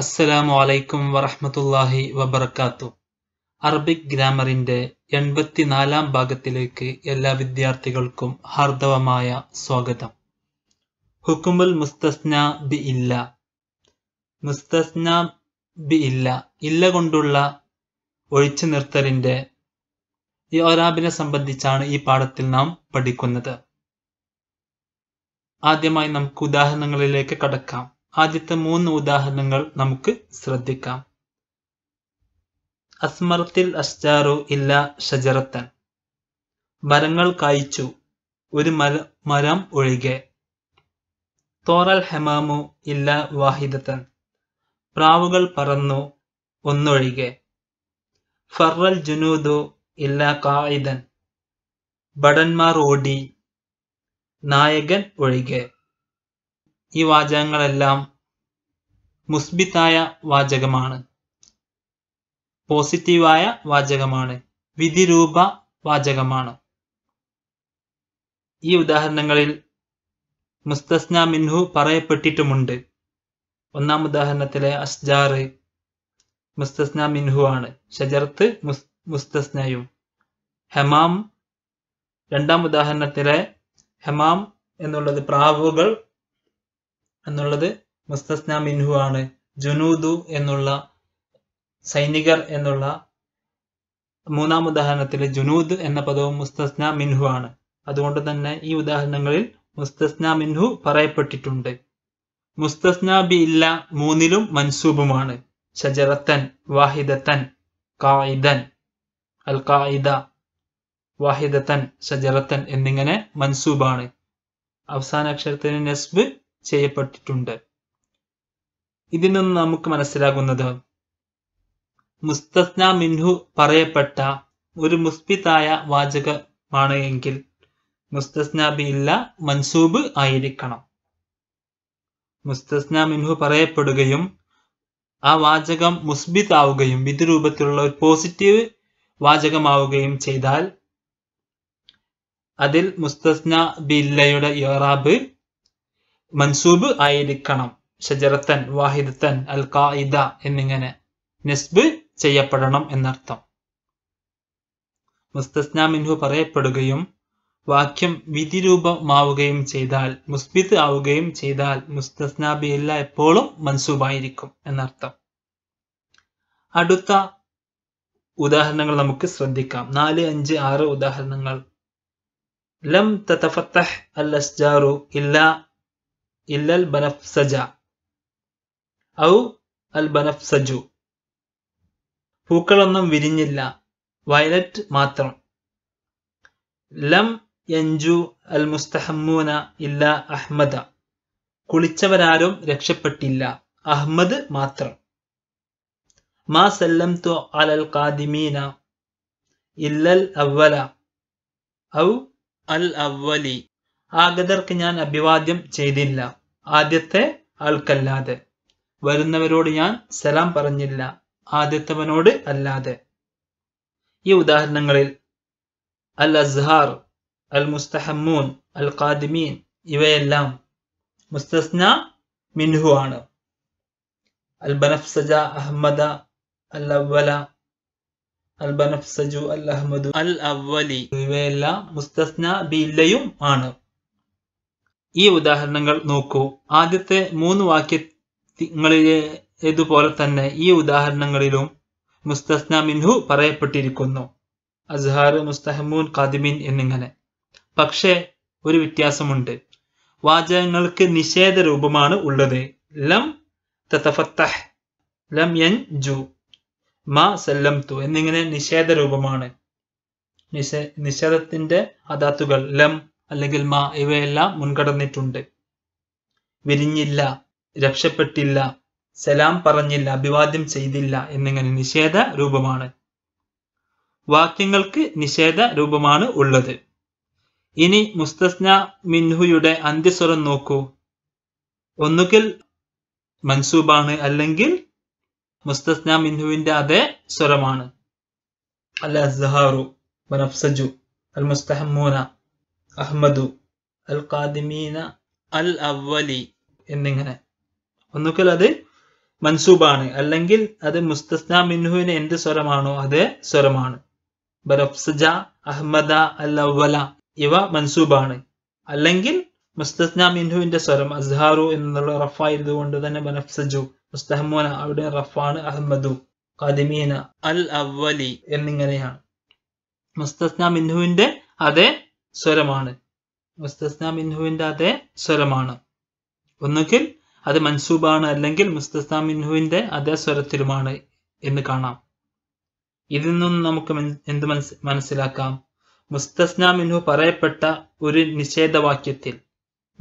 അസ്സലാമു അലൈക്കും വറഹമത്തല്ലാഹി വബർക്കാത്തു അറബിക് ഗ്രാമറിന്റെ എൺപത്തിനാലാം ഭാഗത്തിലേക്ക് എല്ലാ വിദ്യാർത്ഥികൾക്കും ഹാർദവമായ സ്വാഗതം ഹുക്കുമുൽ മുസ്തസ്ന ബി ഇല്ല മുസ്തസ്ന ബി ഇല്ല ഇല്ല കൊണ്ടുള്ള ഒഴിച്ചു നിർത്തലിന്റെ ഒരാബിനെ സംബന്ധിച്ചാണ് ഈ പാഠത്തിൽ നാം പഠിക്കുന്നത് ആദ്യമായി നമുക്ക് ഉദാഹരണങ്ങളിലേക്ക് കടക്കാം ആദ്യത്തെ മൂന്ന് ഉദാഹരണങ്ങൾ നമുക്ക് ശ്രദ്ധിക്കാം അസ്മർത്തിൽ അസ്റ്റാറു ഇല്ല ഷജറത്തൻ മരങ്ങൾ കായ്ച്ചു ഒരു മര മരം ഒഴികെ തോറൽ ഹെമാമു ഇല്ല വാഹിദത്തൻ പ്രാവുകൾ പറന്നു ഒന്നൊഴികെ ഫറൽ ജുനൂദു ഇല്ല കായിതൻ ഭടന്മാർ ഓടി നായകൻ ഒഴികെ ഈ വാചകങ്ങളെല്ലാം മുസ്ബിത്തായ വാചകമാണ് പോസിറ്റീവായ വാചകമാണ് വിധിരൂപ വാചകമാണ് ഈ ഉദാഹരണങ്ങളിൽ മുസ്തസ്ന മിൻഹു പറയപ്പെട്ടിട്ടുമുണ്ട് ഒന്നാം ഉദാഹരണത്തിലെ അസ്ജാർ മുസ്തസ്ന മിൻഹു ആണ് ഷജർത്ത് മുസ്തസ്നയും ഹെമാം രണ്ടാം ഉദാഹരണത്തിലെ ഹെമാം എന്നുള്ളത് പ്രാവുകൾ എന്നുള്ളത് മുസ്തസ്ന മിൻഹു ആണ് ജുനൂദു എന്നുള്ള സൈനികർ എന്നുള്ള മൂന്നാം ഉദാഹരണത്തിൽ ജുനൂദ് എന്ന പദവും മുസ്തസ്ന മിൻഹു ആണ് അതുകൊണ്ട് തന്നെ ഈ ഉദാഹരണങ്ങളിൽ മുസ്തസ്ന മിൻഹു പറയപ്പെട്ടിട്ടുണ്ട് മുസ്തസ്ന ബി ഇല്ല മൂന്നിലും മൻസൂബുമാണ് ഷജറത്തൻ വാഹിദത്തൻ കായിദൻ അൽ കായിദ വാഹിദത്തൻ ഷജറത്തൻ എന്നിങ്ങനെ മൻസൂബാണ് അവസാന അക്ഷരത്തിന് നെസ്ബ് ചെയ്യപ്പെട്ടിട്ടുണ്ട് ഇതിൽ നിന്ന് നമുക്ക് മനസ്സിലാകുന്നത് മുസ്തസ്ന മിൻഹു പറയപ്പെട്ട ഒരു മുസ്ബിത്തായ വാചകമാണ് എങ്കിൽ മുസ്തസ്ന ബി ഇല്ല മൻസൂബ് ആയിരിക്കണം മുസ്തസ്ന മിൻഹു പറയപ്പെടുകയും ആ വാചകം മുസ്ബിത് ആവുകയും വിധ രൂപത്തിലുള്ള ഒരു പോസിറ്റീവ് വാചകമാവുകയും ചെയ്താൽ അതിൽ മുസ്തസ്ന ബില്ലയുടെ യോറാബ് മൻസൂബ് ആയിരിക്കണം ഷജറത്തൻ വാഹിദത്തൻ അൽ ഖായിദ എന്നിങ്ങനെ നെസ്ബ് ചെയ്യപ്പെടണം എന്നർത്ഥം മുസ്തസ്ന മിൻഹു പറയപ്പെടുകയും വാക്യം വിധിരൂപമാവുകയും ചെയ്താൽ മുസ്ബിത് ആവുകയും ചെയ്താൽ മുസ്തസ്ന ബി എപ്പോഴും മൻസൂബായിരിക്കും എന്നർത്ഥം അടുത്ത ഉദാഹരണങ്ങൾ നമുക്ക് ശ്രദ്ധിക്കാം നാല് അഞ്ച് ആറ് ഉദാഹരണങ്ങൾ ലം തഫത്തഹ് അൽ അസ്ജാറു ഇല്ല ഇല്ലൽ إلا البنفسجة أو البنفسج പൂക്കളൊന്നും വിരിഞ്ഞില്ല വയലറ്റ് മാത്രം ലം യഞ്ജു അൽ മുസ്തഹമ്മൂന ഇല്ല അഹ്മദ കുളിച്ചവരാരും രക്ഷപ്പെട്ടില്ല അഹ്മദ് മാത്രം മാ സല്ലം തോ അലൽ കാദിമീന ഇല്ലൽ അവല ഔ അൽ അവലി ആഗതർക്ക് ഞാൻ അഭിവാദ്യം ചെയ്തില്ല ആദ്യത്തെ ആൾക്കല്ലാതെ വരുന്നവരോട് ഞാൻ സലാം പറഞ്ഞില്ല ആദ്യത്തവനോട് അല്ലാതെ ഈ ഉദാഹരണങ്ങളിൽ അൽ അസ്ഹാർ അൽ മുസ്തഹമ്മൂൻ അൽ ഖാദിമീൻ ഇവയെല്ലാം മുസ്തസ്ന മിൻഹു ആണ് അൽ ബനഫ്സജ അഹമ്മദ അൽ അവല അൽ ബനഫ്സജു അൽ അഹമ്മദു അൽ അവലി ഇവയെല്ലാം മുസ്തസ്ന ബില്ലയും ആണ് ഈ ഉദാഹരണങ്ങൾ നോക്കൂ ആദ്യത്തെ മൂന്ന് വാക്യങ്ങളിലെ ഇതുപോലെ തന്നെ ഈ ഉദാഹരണങ്ങളിലും മുസ്തസ്ന മിൻഹു പറയപ്പെട്ടിരിക്കുന്നു അസ്ഹാർ മുസ്തഹമൂൻ ഖാദിമിൻ എന്നിങ്ങനെ പക്ഷേ ഒരു വ്യത്യാസമുണ്ട് വാചകങ്ങൾക്ക് നിഷേധ രൂപമാണ് ഉള്ളത് ലം തതഫത്തഹ് ലം എൻ ജു മാ സെല്ലം തു എന്നിങ്ങനെ നിഷേധ രൂപമാണ് നിഷേ നിഷേധത്തിന്റെ അധാത്തുകൾ ലം അല്ലെങ്കിൽ മ ഇവയെല്ലാം മുൻകടന്നിട്ടുണ്ട് വിരിഞ്ഞില്ല രക്ഷപ്പെട്ടില്ല സലാം പറഞ്ഞില്ല അഭിവാദ്യം ചെയ്തില്ല എന്നിങ്ങനെ നിഷേധ രൂപമാണ് വാക്യങ്ങൾക്ക് നിഷേധ രൂപമാണ് ഉള്ളത് ഇനി മുസ്തസ്ന മിൻഹുയുടെ അന്ത്യസ്വരം നോക്കൂ ഒന്നുകിൽ മൻസൂബാണ് അല്ലെങ്കിൽ മുസ്തസ്ന മിൻഹുവിന്റെ അതേ സ്വരമാണ് അൽ അസ്ഹാറു അൽ മുസ്തഹമൂന അഹ്മദു അൽ ഖാദിമീന അൽ അവലി എന്നിങ്ങനെ ഒന്നുകിൽ അത് മൻസൂബാണ് അല്ലെങ്കിൽ അത് മുസ്തസ്ന മിൻഹുവിന് എന്ത് സ്വരമാണോ അതേ സ്വരമാണ് ബറഫ്സജ അഹ്മദ അൽ അവല ഇവ മൻസൂബാണ് അല്ലെങ്കിൽ മുസ്തസ്ന മിൻഹുവിന്റെ സ്വരം അസ്ഹാറു എന്നുള്ള റഫായത് കൊണ്ട് തന്നെ ബനഫ്സജു മുസ്തഹമോന അവിടെ റഫാണ് അഹ്മദു ഖാദിമീന അൽ അവലി എന്നിങ്ങനെയാണ് മുസ്തസ്ന മിൻഹുവിന്റെ അതേ സ്വരമാണ് മുസ്തസ്ന മിൻഹുവിൻ്റെ അതേ സ്വരമാണ് ഒന്നുകിൽ അത് മൻസൂബാണ് അല്ലെങ്കിൽ മുസ്തസ്ന മിൻഹുവിൻ്റെ അതേ സ്വരത്തിലുമാണ് എന്ന് കാണാം ഇതിൽ നിന്നും നമുക്ക് എന്ത് മനസ്സിലാക്കാം മുസ്തസ്ന മിൻഹു പറയപ്പെട്ട ഒരു നിഷേധവാക്യത്തിൽ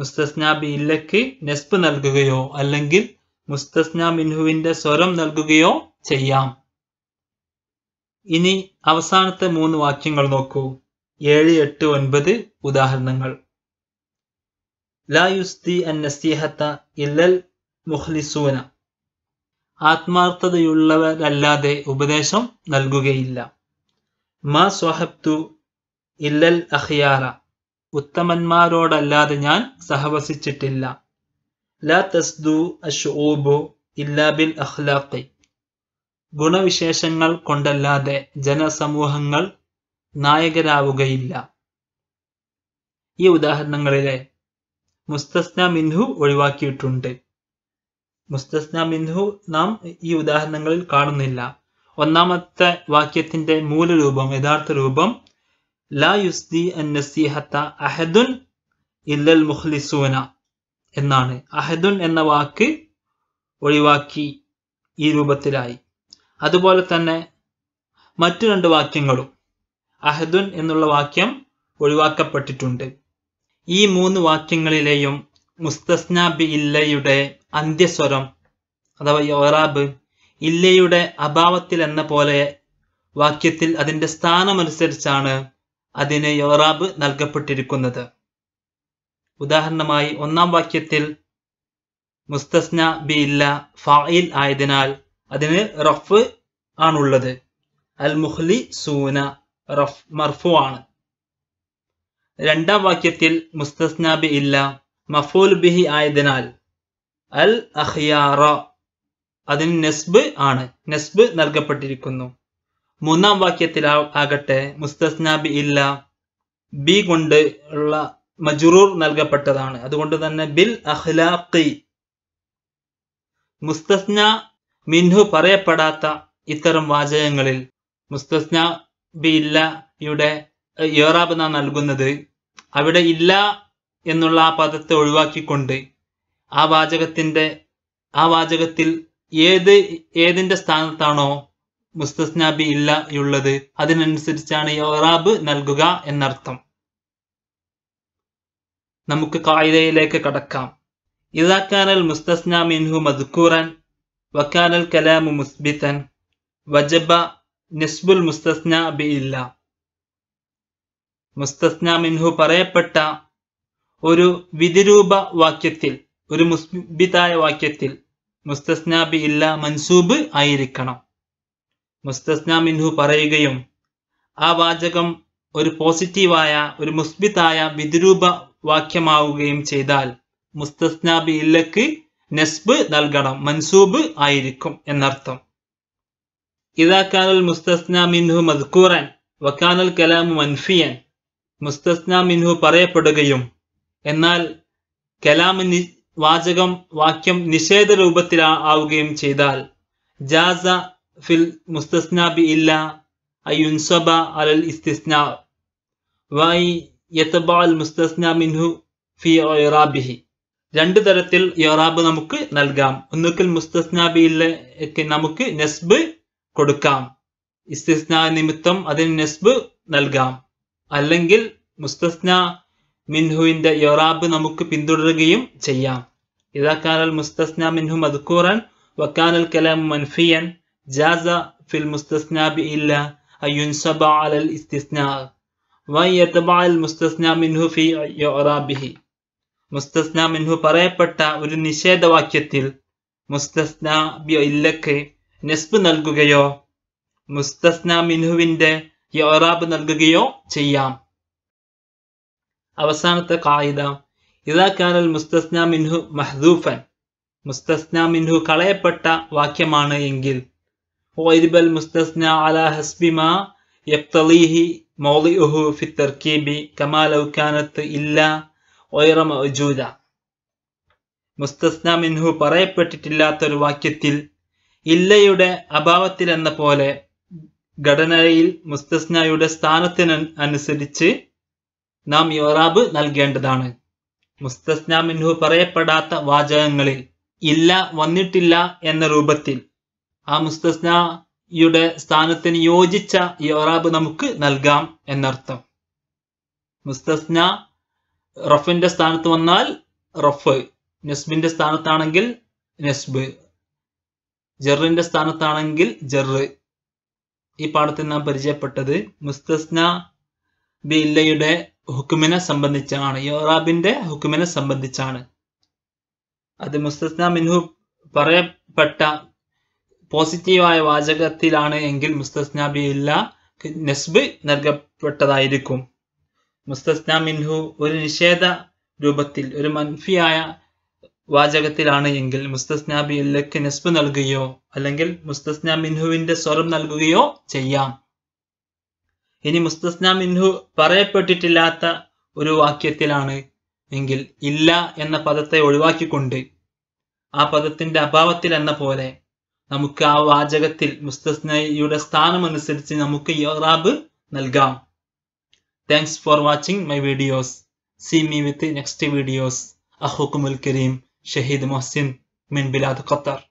മുസ്തസ്ന ബി ഇല്ലക്ക് നെസ്പ് നൽകുകയോ അല്ലെങ്കിൽ മുസ്തസ്ന മിൻഹുവിൻ്റെ സ്വരം നൽകുകയോ ചെയ്യാം ഇനി അവസാനത്തെ മൂന്ന് വാക്യങ്ങൾ നോക്കൂ ഏഴ് എട്ട് ഒൻപത് ഉദാഹരണങ്ങൾ ലാ യുസ്തി അൻ ഇല്ലൽ മുഖ്ലിസൂന ആത്മാർത്ഥതയുള്ളവരല്ലാതെ ഉപദേശം നൽകുകയില്ല മാ സ്വഹബ്തു ഇല്ലൽ അഹിയാറ ഉത്തമന്മാരോടല്ലാതെ ഞാൻ സഹവസിച്ചിട്ടില്ല ലാ തസ്ദു അഷൂബു ഇല്ലാ ബിൽ അഹ്ലാഖി ഗുണവിശേഷങ്ങൾ കൊണ്ടല്ലാതെ ജനസമൂഹങ്ങൾ നായകരാവുകയില്ല ഈ ഉദാഹരണങ്ങളിലെ മുസ്തസ്ന മിൻഹു ഒഴിവാക്കിയിട്ടുണ്ട് മുസ്തസ്ന മിൻഹു നാം ഈ ഉദാഹരണങ്ങളിൽ കാണുന്നില്ല ഒന്നാമത്തെ വാക്യത്തിന്റെ മൂലരൂപം യഥാർത്ഥ രൂപം ലാ യുസ്തി അന്നസിഹത്ത അഹദുൻ ഇല്ലൽ മുഹ്ലിസൂന എന്നാണ് അഹദുൻ എന്ന വാക്ക് ഒഴിവാക്കി ഈ രൂപത്തിലായി അതുപോലെ തന്നെ മറ്റു രണ്ട് വാക്യങ്ങളും അഹദുൻ എന്നുള്ള വാക്യം ഒഴിവാക്കപ്പെട്ടിട്ടുണ്ട് ഈ മൂന്ന് വാക്യങ്ങളിലെയും മുസ്തസ്നാബി ഇല്ലയുടെ അന്ത്യസ്വരം അഥവാ യോറാബ് ഇല്ലയുടെ അഭാവത്തിൽ എന്ന പോലെ വാക്യത്തിൽ അതിൻ്റെ സ്ഥാനമനുസരിച്ചാണ് അതിന് യോറാബ് നൽകപ്പെട്ടിരിക്കുന്നത് ഉദാഹരണമായി ഒന്നാം വാക്യത്തിൽ മുസ്തസ്ന ബി ഇല്ല ഫായിൽ ആയതിനാൽ അതിന് റഫ് ആണുള്ളത് അൽ മുഹ്ലി സൂന റഫ് മർഫു ആണ് രണ്ടാം വാക്യത്തിൽ മുസ്തസ്നാബി ഇല്ല മഫൂൽ ബിഹി ആയതിനാൽ അൽ അഹ്യാറ അതിന് നെസ്ബ് ആണ് നെസ്ബ് നൽകപ്പെട്ടിരിക്കുന്നു മൂന്നാം വാക്യത്തിൽ ആകട്ടെ മുസ്തസ്നാബി ഇല്ല ബി കൊണ്ട് ഉള്ള മജുറൂർ നൽകപ്പെട്ടതാണ് അതുകൊണ്ട് തന്നെ ബിൽ അഖ്ലാഖി മുസ്തസ്ന മിൻഹു പറയപ്പെടാത്ത ഇത്തരം വാചകങ്ങളിൽ മുസ്തസ്ന ബില്ലയുടെ യോറാബ് നാം നൽകുന്നത് അവിടെ ഇല്ല എന്നുള്ള ആ പദത്തെ ഒഴിവാക്കിക്കൊണ്ട് ആ വാചകത്തിന്റെ ആ വാചകത്തിൽ ഏത് ഏതിന്റെ സ്ഥാനത്താണോ മുസ്തസ്നാബി ഇല്ല ഉള്ളത് അതിനനുസരിച്ചാണ് ഇറാബ് നൽകുക എന്നർത്ഥം നമുക്ക് കായികയിലേക്ക് കടക്കാം ഇതാക്കാനൽ മുസ്തസ്നാ മിൻഹു മദ്ക്കൂറൻ വക്കാനൽ കലാമു മുസ്ബിത്തൻ വജബ നിസ്ബുൽ മുസ്തസ്ന ബി ഇല്ല മുസ്തസ്ന മിൻഹു പറയപ്പെട്ട ഒരു വിധിരൂപ വാക്യത്തിൽ ഒരു മുസ്ബിതായ വാക്യത്തിൽ മുസ്തസ്ന ബി ഇല്ല മൻസൂബ് ആയിരിക്കണം മുസ്തസ്ന മിൻഹു പറയുകയും ആ വാചകം ഒരു പോസിറ്റീവായ ഒരു മുസ്ബിതായ വിധിരൂപ വാക്യമാവുകയും ചെയ്താൽ മുസ്തസ്ന ബി ഇല്ലക്ക് നസ്ബ് നൽകണം മൻസൂബ് ആയിരിക്കും എന്നർത്ഥം إذا كان മുസ്തസ്നാ മിൻഹു മസ്കൂറൻ وكان الكلام മൻഫിയൻ മുസ്തസ്ന മിൻഹു പറയപ്പെടുകയും എന്നാൽ കലാം വാചകം വാക്യം നിഷേധ രൂപത്തിൽ ആവുകയും ചെയ്താൽ ജാസ ഫിൽ മുസ്തസ്ന ബി ഇല്ല അയുൻസബ അലൽ ഇസ്തിസ്ന വൈ യത്തബ അൽ മുസ്തസ്ന മിൻഹു ഫി ഒറാബിഹി രണ്ട് തരത്തിൽ യോറാബ് നമുക്ക് നൽകാം ഒന്നുകിൽ മുസ്തസ്ന ബി നമുക്ക് നസ്ബ് കൊടുക്കാം ഇസ്തിസ്ന നിമിത്തം അതിന് നെസ്ബ് നൽകാം അല്ലെങ്കിൽ മുസ്തസ്ന മിൻഹുവിന്റെ യൊറാബ് നമുക്ക് പിന്തുടരുകയും ചെയ്യാം ഇതാക്കാനൽ മുസ്തസ്ന മിൻഹു മദ്കൂറൻ വക്കാനൽ കലാം മൻഫിയൻ ജാസ ഫിൽ മുസ്തസ്ന ബി ഇല്ല അയ്യുൻസബ അലൽ ഇസ്തിസ്ന വയത്തബ അൽ മുസ്തസ്ന മിൻഹു ഫി യൊറാബിഹി മുസ്തസ്ന മിൻഹു പറയപ്പെട്ട ഒരു നിഷേധവാക്യത്തിൽ മുസ്തസ്ന ബി ഇല്ലക്ക് നെസ്ബ് നൽകുകയോ മുസ്തസ്ന മിൻഹുവിന്റെ യോറാബ് നൽകുകയോ ചെയ്യാം അവസാനത്തെ കായിത ഇതാക്കാനൽ മുസ്തസ്ന മിൻഹു മഹ്ദൂഫൻ മുസ്തസ്ന മിൻഹു കളയപ്പെട്ട വാക്യമാണ് എങ്കിൽ ഓരിബൽ മുസ്തസ്ന അല ഹസ്ബിമ യക്തലീഹി മൗലിഉഹു ഫി കമാലൗ ഇല്ല ഒയറ മൗജൂദ മുസ്തസ്ന മിൻഹു പറയപ്പെട്ടിട്ടില്ലാത്തൊരു വാക്യത്തിൽ ഇല്ലയുടെ അഭാവത്തിലെന്ന പോലെ ഘടനയിൽ മുസ്തസ്നയുടെ സ്ഥാനത്തിന് അനുസരിച്ച് നാം യോറാബ് നൽകേണ്ടതാണ് മുസ്തസ്ന മിൻഹു പറയപ്പെടാത്ത വാചകങ്ങളിൽ ഇല്ല വന്നിട്ടില്ല എന്ന രൂപത്തിൽ ആ മുസ്തസ്നയുടെ സ്ഥാനത്തിന് യോജിച്ച യോറാബ് നമുക്ക് നൽകാം എന്നർത്ഥം മുസ്തസ്ന റഫിന്റെ സ്ഥാനത്ത് വന്നാൽ റഫ് നെസ്ബിന്റെ സ്ഥാനത്താണെങ്കിൽ നസ്ബ് ജറിന്റെ സ്ഥാനത്താണെങ്കിൽ ജെറ് ഈ പാഠത്തിൽ നാം പരിചയപ്പെട്ടത് മുസ്തസ്ന ബി ഇല്ലയുടെ ഹുക്കുമിനെ സംബന്ധിച്ചാണ് യോറാബിന്റെ ഹുക്കുമിനെ സംബന്ധിച്ചാണ് അത് മുസ്തസ്ന മിൻഹു പറയപ്പെട്ട പോസിറ്റീവായ വാചകത്തിലാണ് എങ്കിൽ മുസ്തസ്ന ബി ഇല്ല നസ്ബ് നൽകപ്പെട്ടതായിരിക്കും മുസ്തസ്ന മിൻഹു ഒരു നിഷേധ രൂപത്തിൽ ഒരു മൻഫിയായ വാചകത്തിലാണ് എങ്കിൽ മുസ്തസ്ന ബി ഇല്ലക്ക് നെസ്ബ് നൽകുകയോ അല്ലെങ്കിൽ മുസ്തസ്ന മിൻഹുവിന്റെ സ്വരം നൽകുകയോ ചെയ്യാം ഇനി മുസ്തസ്ന മിൻഹു പറയപ്പെട്ടിട്ടില്ലാത്ത ഒരു വാക്യത്തിലാണ് എങ്കിൽ ഇല്ല എന്ന പദത്തെ ഒഴിവാക്കിക്കൊണ്ട് ആ പദത്തിന്റെ അഭാവത്തിൽ എന്ന പോലെ നമുക്ക് ആ വാചകത്തിൽ മുസ്തസ്നയുടെ സ്ഥാനം അനുസരിച്ച് നമുക്ക് യോറാബ് നൽകാം thanks for watching my videos see me with next videos അഹുക്കുമുൽ കരീം شهيد محسن من بلاد قطر